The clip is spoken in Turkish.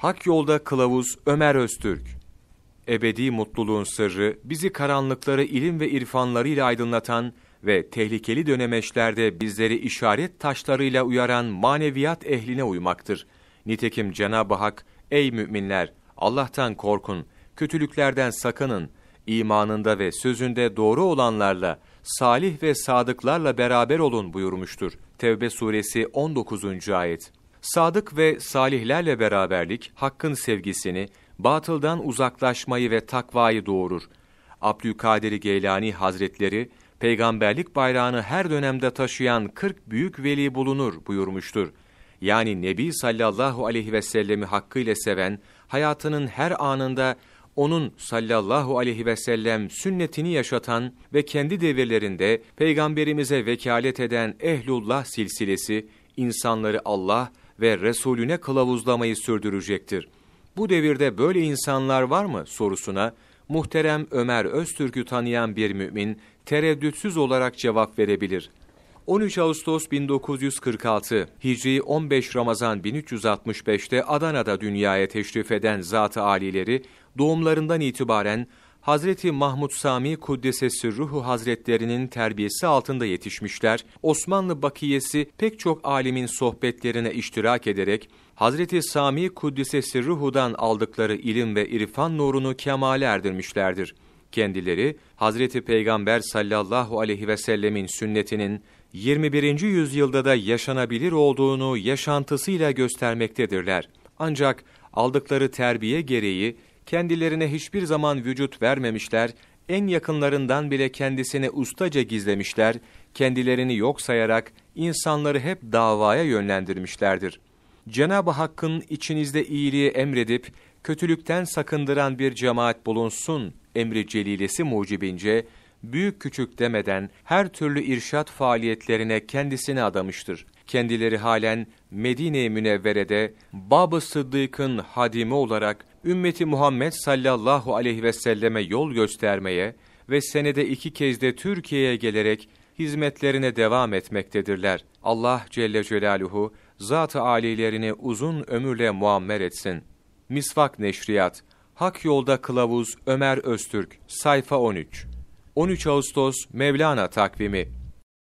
Hak Yolda Kılavuz Ömer Öztürk Ebedi mutluluğun sırrı bizi karanlıkları ilim ve irfanlarıyla aydınlatan ve tehlikeli dönemeçlerde bizleri işaret taşlarıyla uyaran maneviyat ehline uymaktır. Nitekim Cenab-ı Hak, ey müminler, Allah'tan korkun, kötülüklerden sakının, imanında ve sözünde doğru olanlarla, salih ve sadıklarla beraber olun buyurmuştur. Tevbe suresi 19. ayet. Sadık ve salihlerle beraberlik, hakkın sevgisini, batıldan uzaklaşmayı ve takvayı doğurur. Abdülkadir Geylani Hazretleri, peygamberlik bayrağını her dönemde taşıyan 40 büyük veli bulunur buyurmuştur. Yani Nebi sallallahu aleyhi ve sellemi hakkıyla seven, hayatının her anında onun sallallahu aleyhi ve sellem sünnetini yaşatan ve kendi devirlerinde peygamberimize vekalet eden ehlullah silsilesi, insanları Allah ve Resulüne kılavuzlamayı sürdürecektir. Bu devirde böyle insanlar var mı sorusuna muhterem Ömer Öztürk'ü tanıyan bir mümin tereddütsüz olarak cevap verebilir. 13 Ağustos 1946, Hicri 15 Ramazan 1365'te Adana'da dünyaya teşrif eden zat-ı alileri doğumlarından itibaren Hazreti Mahmud Sami Kuddesesi Ruhu Hazretlerinin terbiyesi altında yetişmişler, Osmanlı bakiyesi pek çok alimin sohbetlerine iştirak ederek, Hazreti Sami Kuddesesi Ruhu'dan aldıkları ilim ve irfan nurunu kemale erdirmişlerdir. Kendileri, Hazreti Peygamber sallallahu aleyhi ve sellemin sünnetinin 21. yüzyılda da yaşanabilir olduğunu yaşantısıyla göstermektedirler. Ancak aldıkları terbiye gereği kendilerine hiçbir zaman vücut vermemişler, en yakınlarından bile kendisini ustaca gizlemişler, kendilerini yok sayarak insanları hep davaya yönlendirmişlerdir. Cenab-ı Hakk'ın içinizde iyiliği emredip, kötülükten sakındıran bir cemaat bulunsun emri celilesi mucibince, büyük küçük demeden her türlü irşat faaliyetlerine kendisini adamıştır.'' Kendileri halen Medine-i Münevvere'de Bab-ı Sıddık'ın hadimi olarak ümmeti Muhammed sallallahu aleyhi ve selleme yol göstermeye ve senede iki kez de Türkiye'ye gelerek hizmetlerine devam etmektedirler. Allah Celle Celaluhu zat-ı âlilerini uzun ömürle muammer etsin. Misvak Neşriyat Hak Yolda Kılavuz Ömer Öztürk Sayfa 13 13 Ağustos Mevlana Takvimi